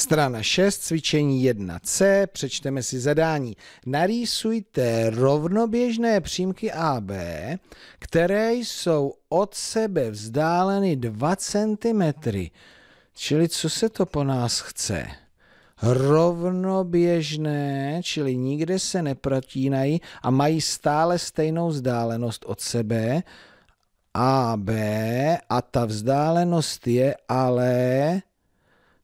Strana 6, cvičení 1c, přečteme si zadání. Narýsujte rovnoběžné přímky AB, které jsou od sebe vzdáleny 2 cm. Čili co se to po nás chce? rovnoběžné, čili nikde se neprotínají a mají stále stejnou vzdálenost od sebe, AB a ta vzdálenost je ale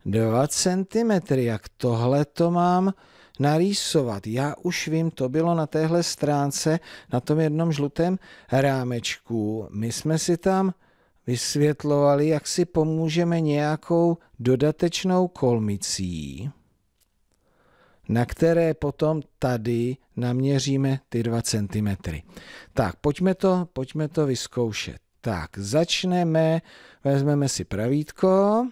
2 cm, jak tohle to mám narýsovat. Já už vím, to bylo na téhle stránce, na tom jednom žlutém rámečku. My jsme si tam vysvětlovali, jak si pomůžeme nějakou dodatečnou kolmicí, na které potom tady naměříme ty 2 cm. Tak, pojďme to, pojďme to vyzkoušet. Tak, začneme, vezmeme si pravítko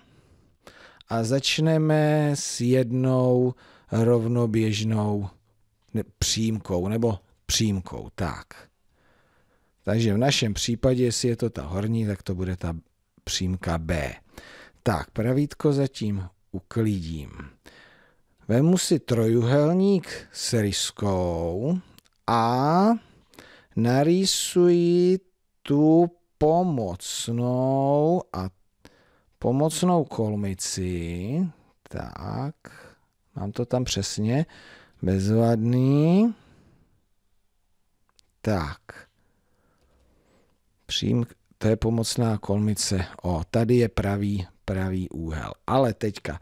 a začneme s jednou rovnoběžnou přímkou nebo přímkou. Tak. Takže v našem případě, jestli je to ta horní, tak to bude ta přímka B. Tak, pravítko zatím uklidím. Vemu si trojuhelník s ryskou a narýsuji tu pomocnou a pomocnou kolmici. Tak, mám to tam přesně. Bezvadný. Tak. Přím, to je pomocná kolmice. O, tady je pravý, pravý úhel. Ale teďka,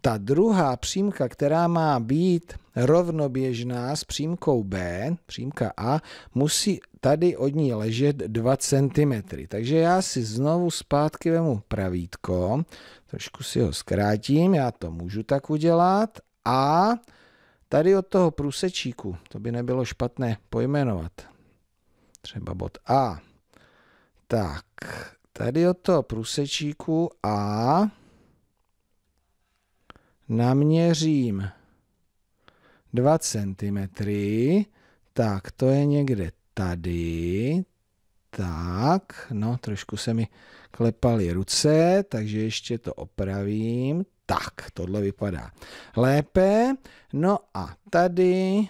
ta druhá přímka, která má být rovnoběžná s přímkou B, přímka A, musí tady od ní ležet 2 cm. Takže já si znovu zpátky vemu pravítko, trošku si ho zkrátím, já to můžu tak udělat a tady od toho průsečíku, to by nebylo špatné pojmenovat, třeba bod A, tak tady od toho průsečíku A naměřím 2 cm, tak to je někde tady. Tak, no trošku se mi klepaly ruce, takže ještě to opravím. Tak, tohle vypadá lépe. No a tady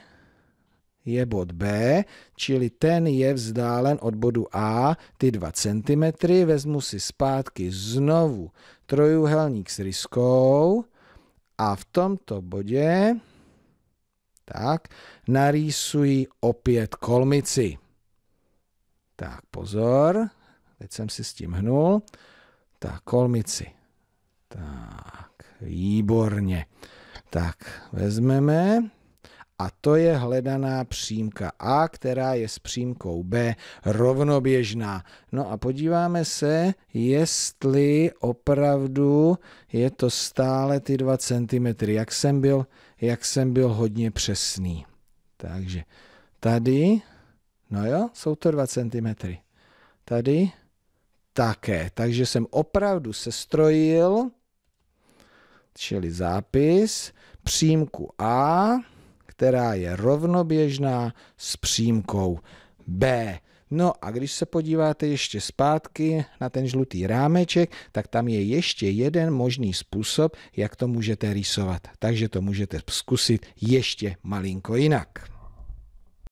je bod B, čili ten je vzdálen od bodu A ty 2 cm. Vezmu si zpátky znovu trojuhelník s ryskou a v tomto bodě tak, narýsuji opět kolmici. Tak, pozor, teď jsem si s tím hnul. Tak, kolmici. Tak, výborně. Tak, vezmeme a to je hledaná přímka A, která je s přímkou B rovnoběžná. No a podíváme se, jestli opravdu je to stále ty 2 cm, jak jsem byl, jak jsem byl hodně přesný. Takže tady, no jo, jsou to 2 cm. Tady také, takže jsem opravdu sestrojil, čili zápis, přímku A, která je rovnoběžná s přímkou B. No a když se podíváte ještě zpátky na ten žlutý rámeček, tak tam je ještě jeden možný způsob, jak to můžete rýsovat. Takže to můžete zkusit ještě malinko jinak.